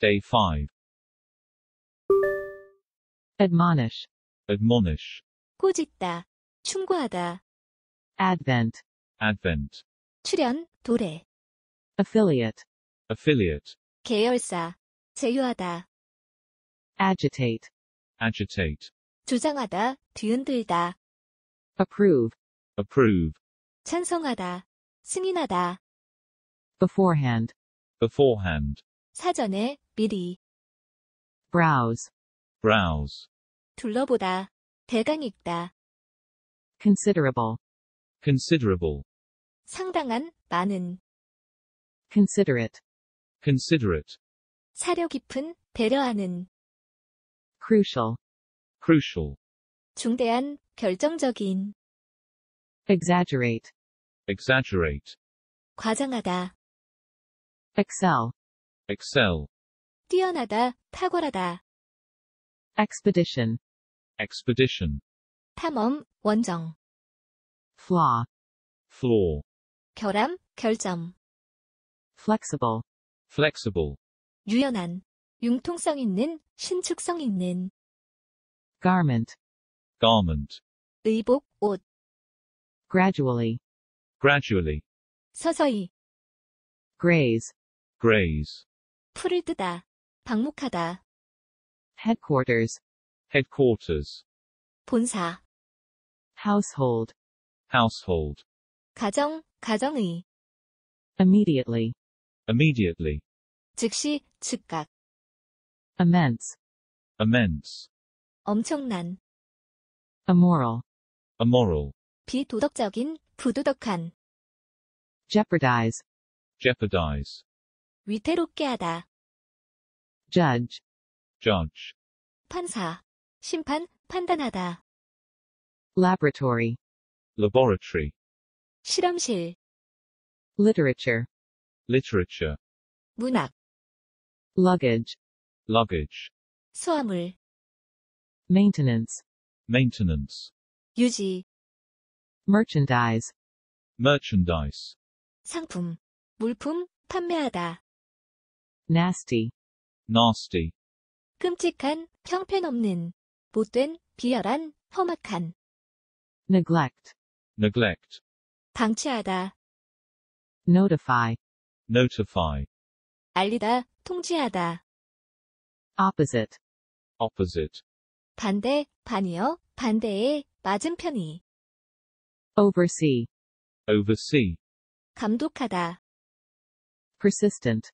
Day 5. admonish, Admonish. 꾸짖다, 충고하다, advent, Advent. 출연, 도래, affiliate, Affiliate. 계열사, 제휴하다, agitate, Agitate. 주장하다, 뒤흔들다, approve, Approve. 찬성하다, 승인하다, beforehand, Beforehand. 사전에, 미리 browse browse 둘러보다 대강 읽다 considerable considerable 상당한 많은 considerate considerate 사려 깊은 배려하는 crucial crucial 중대한 결정적인 exaggerate exaggerate 과장하다 excel excel 뛰어나다, 탁월하다. expedition, expedition, 탐험, 원정. flaw, flaw, 결함, 결점. flexible, flexible, 유연한, 융통성 있는, 신축성 있는. garment, garment, 의복, 옷. gradually, gradually, 서서히, graze, graze, 풀을 뜨다. 방목하다. headquarters, headquarters, 본사, household, household, 가정, 가정의, immediately, immediately, 즉시, 즉각, immense, immense, 엄청난, immoral, immoral, 비도덕적인, 부도덕한, jeopardize, jeopardize, 위태롭게 하다. judge, judge, 판사, 심판, 판단하다. laboratory, laboratory, 실험실, literature, literature, 문학, luggage, luggage, 수화물, maintenance, maintenance, 유지, merchandise, merchandise, 상품, 물품, 판매하다. nasty, nasty 끔찍한, 형편없는, 못된, 비열한, 험악한 neglect neglect 방치하다 notify notify 알리다, 통지하다 opposite opposite 반대, 반이어, 반대의, 맞은편이 oversee oversee 감독하다 persistent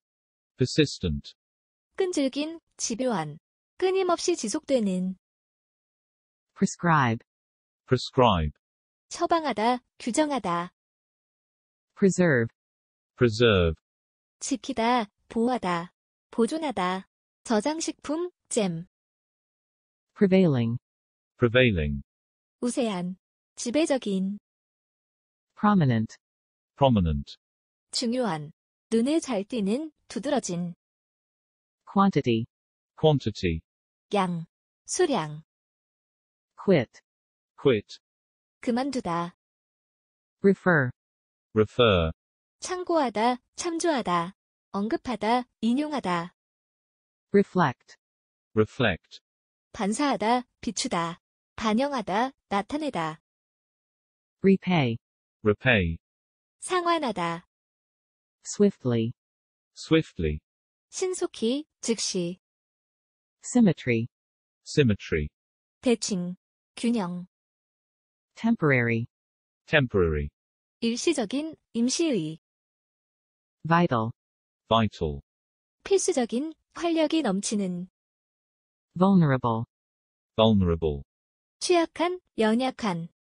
persistent 끈질긴 집요한 끊임없이 지속되는 prescribe prescribe 처방하다 규정하다 preserve preserve 지키다 보호하다 보존하다 저장식품 잼 prevailing prevailing 우세한 지배적인 prominent prominent 중요한 눈에 잘 띄는 두드러진 quantity, quantity, 양, 수량, quit, quit, 그만두다, refer, refer, 참고하다, 참조하다, 언급하다, 인용하다, reflect, reflect, 반사하다, 비추다, 반영하다, 나타내다, repay, repay, 상환하다, swiftly, swiftly, 신속히, 즉시 symmetry symmetry 대칭 균형 temporary temporary 일시적인 임시의 vital vital 필수적인 활력이 넘치는 vulnerable vulnerable 취약한 연약한